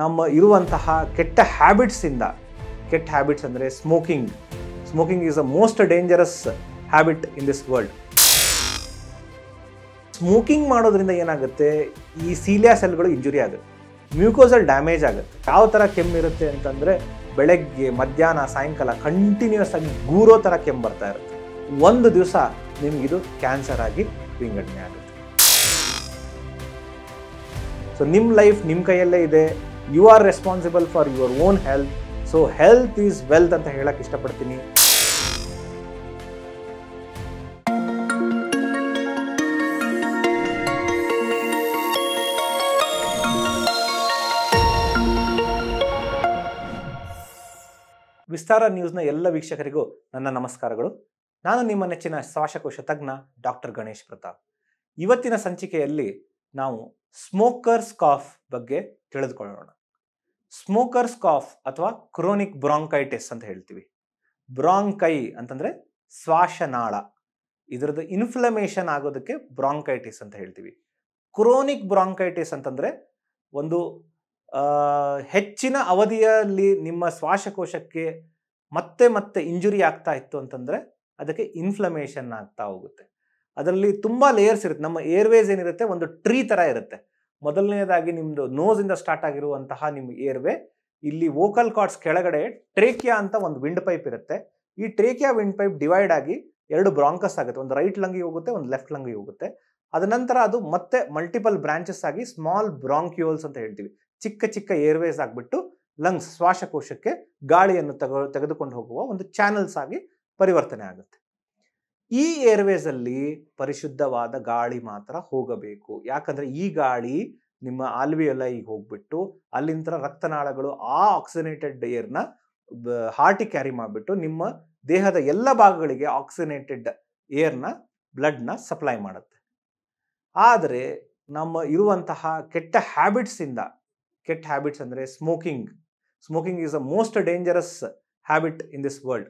ನಮ್ಮ ಇರುವಂತಹ ಕೆಟ್ಟ ಹ್ಯಾಬಿಟ್ಸಿಂದ ಕೆಟ್ಟ ಹ್ಯಾಬಿಟ್ಸ್ ಅಂದರೆ smoking smoking is a most dangerous habit in this world smoking ಮಾಡೋದ್ರಿಂದ ಏನಾಗುತ್ತೆ ಈ ಸೀಲಿಯಾ ಸೆಲ್ಗಳು ಇಂಜುರಿ ಆಗುತ್ತೆ ಮ್ಯೂಕೋಸಲ್ ಡ್ಯಾಮೇಜ್ ಆಗುತ್ತೆ ಯಾವ ಥರ ಕೆಮ್ಮಿರುತ್ತೆ ಅಂತಂದರೆ ಬೆಳಗ್ಗೆ ಮಧ್ಯಾಹ್ನ ಸಾಯಂಕಾಲ ಕಂಟಿನ್ಯೂಸ್ ಆಗಿ ಗೂರೋ ಥರ ಕೆಮ್ಮು ಬರ್ತಾ ಇರುತ್ತೆ ಒಂದು ದಿವಸ ನಿಮಗಿದು ಕ್ಯಾನ್ಸರ್ ಆಗಿ ವಿಂಗಡಣೆ ಆಗುತ್ತೆ ಸೊ ನಿಮ್ಮ ಲೈಫ್ ನಿಮ್ಮ ಕೈಯಲ್ಲೇ ಇದೆ you are responsible for your own health so health is wealth ಅಂತ ಹೇಳಕ್ ಇಷ್ಟಪಡ್ತೀನಿ ವಿಸ್ತಾರ ನ್ಯೂಸ್ನ ಎಲ್ಲ ವೀಕ್ಷಕರಿಗೂ ನನ್ನ ನಮಸ್ಕಾರಗಳು ನಾನು ನಿಮ್ಮ ನೆಚ್ಚಿನ ಶ್ವಾಸಕೋಶ ತಜ್ಞ ಡಾಕ್ಟರ್ ಗಣೇಶ್ ಪ್ರತಾಪ್ ಇವತ್ತಿನ ಸಂಚಿಕೆಯಲ್ಲಿ ನಾವು ಸ್ಮೋಕರ್ಸ್ ಕಾಫ್ ಬಗ್ಗೆ ತಿಳಿದುಕೊಳ್ಳೋಣ ಸ್ಮೋಕರ್ಸ್ ಕಾಫ್ ಅಥವಾ ಕ್ರೋನಿಕ್ ಬ್ರಾಂಕೈಟಿಸ್ ಅಂತ ಹೇಳ್ತೀವಿ ಬ್ರಾಂಕೈ ಅಂತಂದರೆ ಶ್ವಾಸನಾಳ ಇದರದ್ದು ಇನ್ಫ್ಲಮೇಷನ್ ಆಗೋದಕ್ಕೆ ಬ್ರಾಂಕೈಟಿಸ್ ಅಂತ ಹೇಳ್ತೀವಿ ಕ್ರೋನಿಕ್ ಬ್ರಾಂಕೈಟಿಸ್ ಅಂತಂದರೆ ಒಂದು ಹೆಚ್ಚಿನ ಅವಧಿಯಲ್ಲಿ ನಿಮ್ಮ ಶ್ವಾಸಕೋಶಕ್ಕೆ ಮತ್ತೆ ಮತ್ತೆ ಇಂಜುರಿ ಆಗ್ತಾ ಇತ್ತು ಅಂತಂದರೆ ಅದಕ್ಕೆ ಇನ್ಫ್ಲಮೇಷನ್ ಆಗ್ತಾ ಹೋಗುತ್ತೆ ಅದರಲ್ಲಿ ತುಂಬ ಲೇಯರ್ಸ್ ಇರುತ್ತೆ ನಮ್ಮ ಏರ್ವೇಸ್ ಏನಿರುತ್ತೆ ಒಂದು ಟ್ರೀ ಥರ ಇರುತ್ತೆ ಮೊದಲನೇದಾಗಿ ನಿಮ್ಮದು ನೋಸಿಂದ ಸ್ಟಾರ್ಟ್ ಆಗಿರುವಂತಹ ನಿಮ್ಮ ಏರ್ವೆ ಇಲ್ಲಿ ವೋಕಲ್ ಕಾರ್ಡ್ಸ್ ಕೆಳಗಡೆ ಟ್ರೇಕಿಯಾ ಅಂತ ಒಂದು ವಿಂಡ್ ಪೈಪ್ ಇರುತ್ತೆ ಈ ಟ್ರೇಕಿಯಾ ವಿಂಡ್ ಪೈಪ್ ಡಿವೈಡ್ ಆಗಿ ಎರಡು ಬ್ರಾಂಕಸ್ ಆಗುತ್ತೆ ಒಂದು ರೈಟ್ ಲಂಗಿ ಹೋಗುತ್ತೆ ಒಂದು ಲೆಫ್ಟ್ ಲಂಗಿ ಹೋಗುತ್ತೆ ಅದನಂತರ ಅದು ಮತ್ತೆ ಮಲ್ಟಿಪಲ್ ಬ್ರಾಂಚಸ್ ಆಗಿ ಸ್ಮಾಲ್ ಬ್ರಾಂಕ್ಯೂಲ್ಸ್ ಅಂತ ಹೇಳ್ತೀವಿ ಚಿಕ್ಕ ಚಿಕ್ಕ ಏರ್ವೇಸ್ ಆಗಿಬಿಟ್ಟು ಲಂಗ್ಸ್ ಶ್ವಾಸಕೋಶಕ್ಕೆ ಗಾಳಿಯನ್ನು ತಗೊ ತೆಗೆದುಕೊಂಡು ಹೋಗುವ ಒಂದು ಚಾನಲ್ಸ್ ಆಗಿ ಪರಿವರ್ತನೆ ಆಗುತ್ತೆ ಈ ಏರ್ವೇಸಲ್ಲಿ ಪರಿಶುದ್ಧವಾದ ಗಾಳಿ ಮಾತ್ರ ಹೋಗಬೇಕು ಯಾಕಂದ್ರೆ ಈ ಗಾಳಿ ನಿಮ್ಮ ಆಲ್ವಿಯೊಲೈಗೆ ಹೋಗ್ಬಿಟ್ಟು ಅಲ್ಲಿಂದ ರಕ್ತನಾಳಗಳು ಆ ಆಕ್ಸಿನೇಟೆಡ್ ಏರ್ನ ಹಾರ್ಟಿ ಕ್ಯಾರಿ ಮಾಡಿಬಿಟ್ಟು ನಿಮ್ಮ ದೇಹದ ಎಲ್ಲ ಭಾಗಗಳಿಗೆ ಆಕ್ಸಿನೇಟೆಡ್ ಏರ್ನ ಬ್ಲಡ್ನ ಸಪ್ಲೈ ಮಾಡುತ್ತೆ ಆದರೆ ನಮ್ಮ ಇರುವಂತಹ ಕೆಟ್ಟ ಹ್ಯಾಬಿಟ್ಸಿಂದ ಕೆಟ್ಟ ಹ್ಯಾಬಿಟ್ಸ್ ಅಂದರೆ smoking smoking is a most dangerous habit in this world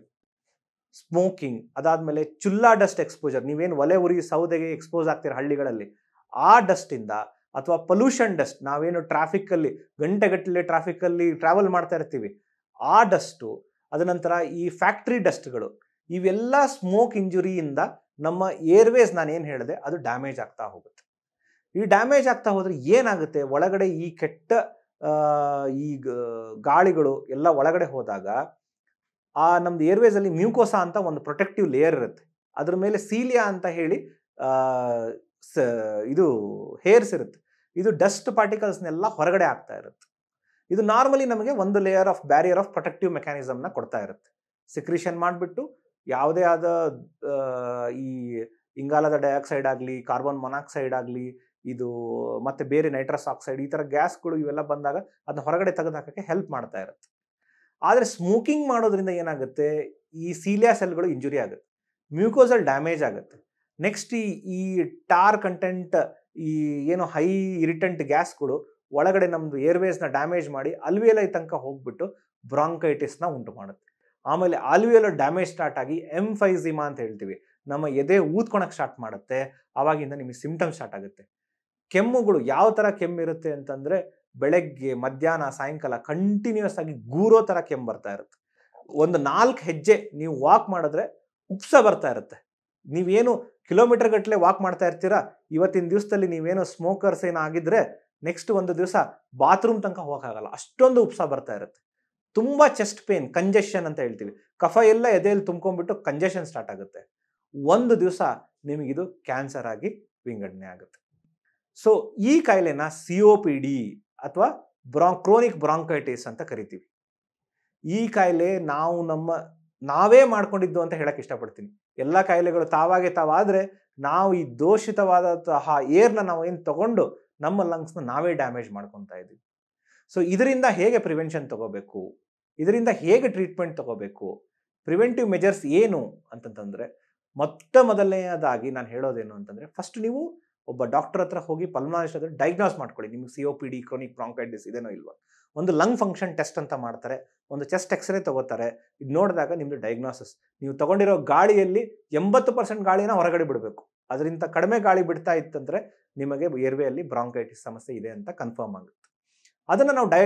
smoking ಅದಾದಮೇಲೆ ಚುಲ್ಲಾ ಡಸ್ಟ್ ಎಕ್ಸ್ಪೋಜರ್ ನೀವೇನು ಒಲೆ ಉರಿ ಸೌದೆಗೆ ಎಕ್ಸ್ಪೋಸ್ ಆಗ್ತೀರ ಹಳ್ಳಿಗಳಲ್ಲಿ ಆ ಡಸ್ಟಿಂದ ಅಥವಾ ಪೊಲ್ಯೂಷನ್ ಡಸ್ಟ್ ನಾವೇನು ಟ್ರಾಫಿಕ್ಕಲ್ಲಿ ಗಂಟೆಗಟ್ಟಲೆ ಟ್ರಾಫಿಕ್ಕಲ್ಲಿ ಟ್ರಾವೆಲ್ ಮಾಡ್ತಾ ಇರ್ತೀವಿ ಆ ಡಸ್ಟು ಅದ ನಂತರ ಈ ಫ್ಯಾಕ್ಟ್ರಿ ಡಸ್ಟ್ಗಳು ಇವೆಲ್ಲ ಸ್ಮೋಕ್ ಇಂಜುರಿಯಿಂದ ನಮ್ಮ ಏರ್ವೇಸ್ ನಾನು ಏನು ಹೇಳಿದೆ ಅದು ಡ್ಯಾಮೇಜ್ ಆಗ್ತಾ ಹೋಗುತ್ತೆ ಈ ಡ್ಯಾಮೇಜ್ ಆಗ್ತಾ ಹೋದರೆ ಏನಾಗುತ್ತೆ ಒಳಗಡೆ ಈ ಕೆಟ್ಟ ಈ ಗಾಳಿಗಳು ಎಲ್ಲ ಒಳಗಡೆ ಹೋದಾಗ ಆ ನಮ್ದು ಅಲ್ಲಿ ಮ್ಯೂಕೋಸಾ ಅಂತ ಒಂದು ಪ್ರೊಟೆಕ್ಟಿವ್ ಲೇಯರ್ ಇರುತ್ತೆ ಅದ್ರ ಮೇಲೆ ಸೀಲಿಯಾ ಅಂತ ಹೇಳಿ ಸ ಇದು ಹೇರ್ಸ್ ಇರುತ್ತೆ ಇದು ಡಸ್ಟ್ ಪಾರ್ಟಿಕಲ್ಸ್ನೆಲ್ಲ ಹೊರಗಡೆ ಆಗ್ತಾ ಇರುತ್ತೆ ಇದು ನಾರ್ಮಲಿ ನಮಗೆ ಒಂದು layer of barrier of protective ಮೆಕ್ಯಾನಿಸಮ್ನ ಕೊಡ್ತಾ ಇರುತ್ತೆ ಸಿಕ್ರಿಷನ್ ಮಾಡಿಬಿಟ್ಟು ಯಾವುದೇ ಆದ ಈ ಇಂಗಾಲದ ಡೈಆಕ್ಸೈಡ್ ಆಗಲಿ ಕಾರ್ಬನ್ ಮೊನಾಕ್ಸೈಡ್ ಆಗಲಿ ಇದು ಮತ್ತೆ ಬೇರೆ ನೈಟ್ರಸ್ ಆಕ್ಸೈಡ್ ಈ ಥರ ಗ್ಯಾಸ್ಗಳು ಇವೆಲ್ಲ ಬಂದಾಗ ಅದನ್ನ ಹೊರಗಡೆ ತೆಗೆದು ಹೆಲ್ಪ್ ಮಾಡ್ತಾ ಇರುತ್ತೆ ಆದರೆ ಸ್ಮೋಕಿಂಗ್ ಮಾಡೋದ್ರಿಂದ ಏನಾಗುತ್ತೆ ಈ ಸೀಲಿಯಾ ಸೆಲ್ಗಳು ಇಂಜುರಿ ಆಗುತ್ತೆ ಮ್ಯೂಕೋಸಲ್ ಡ್ಯಾಮೇಜ್ ಆಗುತ್ತೆ ನೆಕ್ಸ್ಟ್ ಈ ಈ ಟಾರ್ ಕಂಟೆಂಟ್ ಈ ಏನು ಹೈ ಇರಿಟೆಂಟ್ ಗ್ಯಾಸ್ಗಳು ಒಳಗಡೆ ನಮ್ಮದು ಏರ್ವೇಸ್ನ ಡ್ಯಾಮೇಜ್ ಮಾಡಿ ಅಲ್ವಿಯಲೈ ತನಕ ಹೋಗ್ಬಿಟ್ಟು ಬ್ರಾಂಕೈಟಿಸ್ನ ಉಂಟು ಮಾಡುತ್ತೆ ಆಮೇಲೆ ಆಲ್ವಿಯಲೋ ಡ್ಯಾಮೇಜ್ ಸ್ಟಾರ್ಟ್ ಆಗಿ ಫೈಝಿಮಾ ಅಂತ ಹೇಳ್ತೀವಿ ನಮ್ಮ ಎದೆ ಊದ್ಕೊಳಕ್ಕೆ ಸ್ಟಾರ್ಟ್ ಮಾಡುತ್ತೆ ಆವಾಗಿಂದ ನಿಮಗೆ ಸಿಮ್ಟಮ್ಸ್ ಸ್ಟಾರ್ಟ್ ಆಗುತ್ತೆ ಕೆಮ್ಮುಗಳು ಯಾವ ಥರ ಕೆಮ್ಮಿರುತ್ತೆ ಅಂತಂದರೆ ಬೆಳಗ್ಗೆ ಮಧ್ಯಾಹ್ನ ಸಾಯಂಕಾಲ ಕಂಟಿನ್ಯೂಸ್ ಆಗಿ ಗೂರೋ ಥರ ಕೆಮ್ಮು ಬರ್ತಾ ಇರುತ್ತೆ ಒಂದು ನಾಲ್ಕು ಹೆಜ್ಜೆ ನೀವು ವಾಕ್ ಮಾಡಿದ್ರೆ ಉಪ್ಸ ಬರ್ತಾ ಇರುತ್ತೆ ನೀವೇನು ಕಿಲೋಮೀಟರ್ ಗಟ್ಟಲೆ ವಾಕ್ ಮಾಡ್ತಾ ಇರ್ತೀರಾ ಇವತ್ತಿನ ದಿವಸದಲ್ಲಿ ನೀವೇನು ಸ್ಮೋಕರ್ಸ್ ಆಗಿದ್ರೆ ನೆಕ್ಸ್ಟ್ ಒಂದು ದಿವಸ ಬಾತ್ರೂಮ್ ತನಕ ಹೋಗೋಕ್ಕಾಗಲ್ಲ ಅಷ್ಟೊಂದು ಉಪ್ಸ ಬರ್ತಾ ಇರುತ್ತೆ ತುಂಬ ಚೆಸ್ಟ್ ಪೇನ್ ಕಂಜೆಷನ್ ಅಂತ ಹೇಳ್ತೀವಿ ಕಫ ಎಲ್ಲ ಎದೆಯಲ್ಲಿ ತುಂಬ್ಕೊಂಡ್ಬಿಟ್ಟು ಕಂಜೆಷನ್ ಸ್ಟಾರ್ಟ್ ಆಗುತ್ತೆ ಒಂದು ದಿವಸ ನಿಮಗಿದು ಕ್ಯಾನ್ಸರ್ ಆಗಿ ವಿಂಗಡಣೆ ಆಗುತ್ತೆ ಸೊ ಈ ಕಾಯಿಲೆನ ಸಿ ಒ ಪಿ ಡಿ ಅಥವಾ ಬ್ರಾಂ ಕ್ರೋನಿಕ್ ಬ್ರಾಂಕೈಟಿಸ್ ಅಂತ ಕರಿತೀವಿ ಈ ಕಾಯಿಲೆ ನಾವು ನಮ್ಮ ನಾವೇ ಮಾಡ್ಕೊಂಡಿದ್ದು ಅಂತ ಹೇಳಕ್ಕೆ ಇಷ್ಟಪಡ್ತೀನಿ ಎಲ್ಲ ಕಾಯಿಲೆಗಳು ತಾವಾಗೆ ತಾವಾದರೆ ನಾವು ಈ ದೋಷಿತವಾದಂತಹ ಏರ್ನ ನಾವು ಏನು ತಗೊಂಡು ನಮ್ಮ ಲಂಗ್ಸ್ನ ನಾವೇ ಡ್ಯಾಮೇಜ್ ಮಾಡ್ಕೊತಾ ಇದ್ದೀವಿ ಸೊ ಇದರಿಂದ ಹೇಗೆ ಪ್ರಿವೆನ್ಷನ್ ತಗೋಬೇಕು ಇದರಿಂದ ಹೇಗೆ ಟ್ರೀಟ್ಮೆಂಟ್ ತಗೋಬೇಕು ಪ್ರಿವೆಂಟಿವ್ ಮೆಜರ್ಸ್ ಏನು ಅಂತಂತಂದರೆ ಮೊಟ್ಟ ಮೊದಲನೆಯದಾಗಿ ನಾನು ಹೇಳೋದೇನು ಅಂತಂದರೆ ಫಸ್ಟ್ ನೀವು ಒಬ್ಬ ಡಾಕ್ಟರ್ ಹತ್ರ ಹೋಗಿ ಪಲ್ಮನಾಲಜಿಸ್ಟ್ ಹತ್ರ ಡಯಾಗ್ನೋಸ್ ಮಾಡ್ಕೊಳ್ಳಿ ನಿಮ್ಗೆ C P D chronic bronchitis ಇದೇನೋ ಇಲ್ವಾ ಒಂದು ಲಂಗ್ ಫಂಕ್ಷನ್ ಟೆಸ್ಟ್ ಅಂತ ಮಾಡ್ತಾರೆ ಒಂದು ಚೆಸ್ಟ್ ಎಕ್ಸ್ರೇ ತಗೋತಾರೆ ಇದು ನೋಡಿದಾಗ ನಿಮ್ದು ಡಯಾಗ್ನೋಸಿಸ್ ನೀವು ತಗೊಂಡಿರೋ ಗಾಳಿಯಲ್ಲಿ ಎಂಬತ್ತು ಪರ್ಸೆಂಟ್ ಗಾಳಿನ ಹೊರಗಡೆ ಬಿಡಬೇಕು ಅದರಿಂದ ಕಡಿಮೆ ಗಾಳಿ ಬಿಡ್ತಾ ಇತ್ತಂದರೆ ನಿಮಗೆ ಏರ್ವೇಯಲ್ಲಿ ಬ್ರಾಂಕೈಟಿಸ್ ಸಮಸ್ಯೆ ಇದೆ ಅಂತ ಕನ್ಫರ್ಮ್ ಆಗುತ್ತೆ ಅದನ್ನು ನಾವು ಡೈ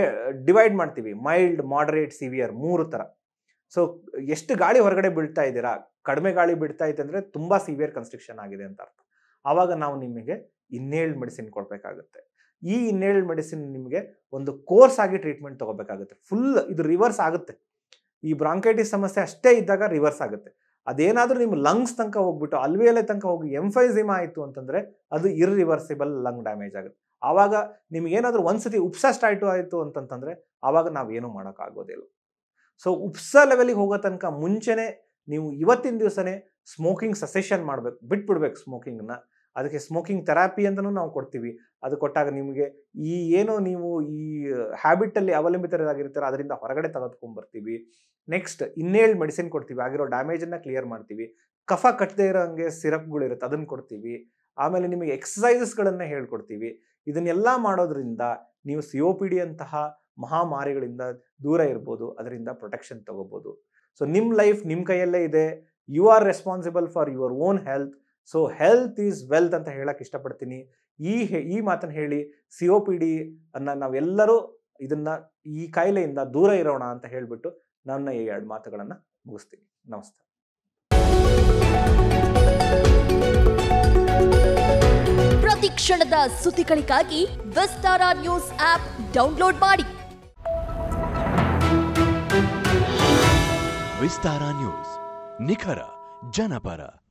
ಡಿವೈಡ್ ಮಾಡ್ತೀವಿ ಮೈಲ್ಡ್ ಮಾಡರೇಟ್ ಸಿವಿಯರ್ ಮೂರು ಥರ ಸೊ ಎಷ್ಟು ಗಾಳಿ ಹೊರಗಡೆ ಬಿಡ್ತಾ ಇದ್ದೀರಾ ಕಡಿಮೆ ಗಾಳಿ ಬಿಡ್ತಾ ಇತ್ತು ತುಂಬ ಸಿವಿಯರ್ ಕನ್ಸ್ಟ್ರಕ್ಷನ್ ಆಗಿದೆ ಅಂತ ಅರ್ಥ ಆವಾಗ ನಾವು ನಿಮಗೆ ಇನ್ನೇಳು ಮೆಡಿಸಿನ್ ಕೊಡಬೇಕಾಗುತ್ತೆ ಈ ಇನ್ನೇಳ್ ಮೆಡಿಸಿನ್ ನಿಮಗೆ ಒಂದು ಕೋರ್ಸ್ ಆಗಿ ಟ್ರೀಟ್ಮೆಂಟ್ ತಗೋಬೇಕಾಗುತ್ತೆ ಫುಲ್ ಇದು ರಿವರ್ಸ್ ಆಗುತ್ತೆ ಈ ಬ್ರಾಂಕೈಟಿಸ್ ಸಮಸ್ಯೆ ಅಷ್ಟೇ ಇದ್ದಾಗ ರಿವರ್ಸ್ ಆಗುತ್ತೆ ಅದೇನಾದರೂ ನಿಮ್ಮ ಲಂಗ್ಸ್ ತನಕ ಹೋಗ್ಬಿಟ್ಟು ಅಲ್ವೇಲೆ ತನಕ ಹೋಗಿ ಎಂಫೈಸಿಮಾ ಆಯಿತು ಅಂತಂದರೆ ಅದು ಇರ್ರಿವರ್ಸಿಬಲ್ ಲಂಗ್ ಡ್ಯಾಮೇಜ್ ಆಗುತ್ತೆ ಆವಾಗ ಏನಾದರೂ ಒಂದು ಸತಿ ಉಪ್ಸ ಸ್ಟಾರ್ಟು ಆಯಿತು ಅಂತಂತಂದರೆ ಆವಾಗ ಏನೂ ಮಾಡೋಕ್ಕಾಗೋದಿಲ್ಲ ಸೊ ಉಪ್ಸ ಲೆವೆಲಿಗೆ ಹೋಗೋ ತನಕ ಮುಂಚೆನೇ ನೀವು ಇವತ್ತಿನ ದಿವಸನೇ ಸ್ಮೋಕಿಂಗ್ ಸಸೆಷನ್ ಮಾಡಬೇಕು ಬಿಟ್ಬಿಡ್ಬೇಕು ಸ್ಮೋಕಿಂಗ್ನ ಅದಕ್ಕೆ ಸ್ಮೋಕಿಂಗ್ ಥೆರಾಪಿ ಅಂತಲೂ ನಾವು ಕೊಡ್ತೀವಿ ಅದು ಕೊಟ್ಟಾಗ ನಿಮಗೆ ಈ ಏನು ನೀವು ಈ ಹ್ಯಾಬಿಟಲ್ಲಿ ಅವಲಂಬಿತರಾಗಿರ್ತೀರ ಅದರಿಂದ ಹೊರಗಡೆ ಬರ್ತೀವಿ ನೆಕ್ಸ್ಟ್ ಇನ್ನೇಳ್ ಮೆಡಿಸಿನ್ ಕೊಡ್ತೀವಿ ಆಗಿರೋ ಡ್ಯಾಮೇಜನ್ನು ಕ್ಲಿಯರ್ ಮಾಡ್ತೀವಿ ಕಫ ಕಟ್ಟದೇ ಇರೋ ಹಂಗೆ ಸಿರಪ್ಗಳಿರುತ್ತೆ ಅದನ್ನು ಕೊಡ್ತೀವಿ ಆಮೇಲೆ ನಿಮಗೆ ಎಕ್ಸಸೈಸಸ್ಗಳನ್ನು ಹೇಳ್ಕೊಡ್ತೀವಿ ಇದನ್ನೆಲ್ಲ ಮಾಡೋದ್ರಿಂದ ನೀವು ಸಿ ಒ ಪಿ ಡಿ ಅಂತಹ ಮಹಾಮಾರಿಗಳಿಂದ ದೂರ ಇರ್ಬೋದು ಅದರಿಂದ ಪ್ರೊಟೆಕ್ಷನ್ ತಗೋಬೋದು ಸೊ ನಿಮ್ಮ ಲೈಫ್ ನಿಮ್ಮ ಕೈಯಲ್ಲೇ ಇದೆ you are responsible for your own health so health is wealth ಅಂತ ಹೇಳಕ್ ಇಷ್ಟಪಡ್ತೀನಿ ಈ ಈ ಮಾತನ್ನು ಹೇಳಿ ಸಿ ಒ ಪಿ ಡಿ ಅನ್ನ ನಾವೆಲ್ಲರೂ ಇದನ್ನ ಈ ಕಾಯಿಲೆಯಿಂದ ದೂರ ಇರೋಣ ಅಂತ ಹೇಳಿಬಿಟ್ಟು ನನ್ನ ಈ ಎರಡು ಮಾತುಗಳನ್ನು ಮುಗಿಸ್ತೀನಿ ನಮಸ್ತೆ ಪ್ರತಿ ಕ್ಷಣದ ಸುದ್ದಿಗಳಿಗಾಗಿ ವಿಸ್ತಾರ ನ್ಯೂಸ್ ಆಪ್ ಡೌನ್ಲೋಡ್ ಮಾಡಿ ವಿಸ್ತಾರ ನ್ಯೂಸ್ ನಿಖರ ಜನಪರ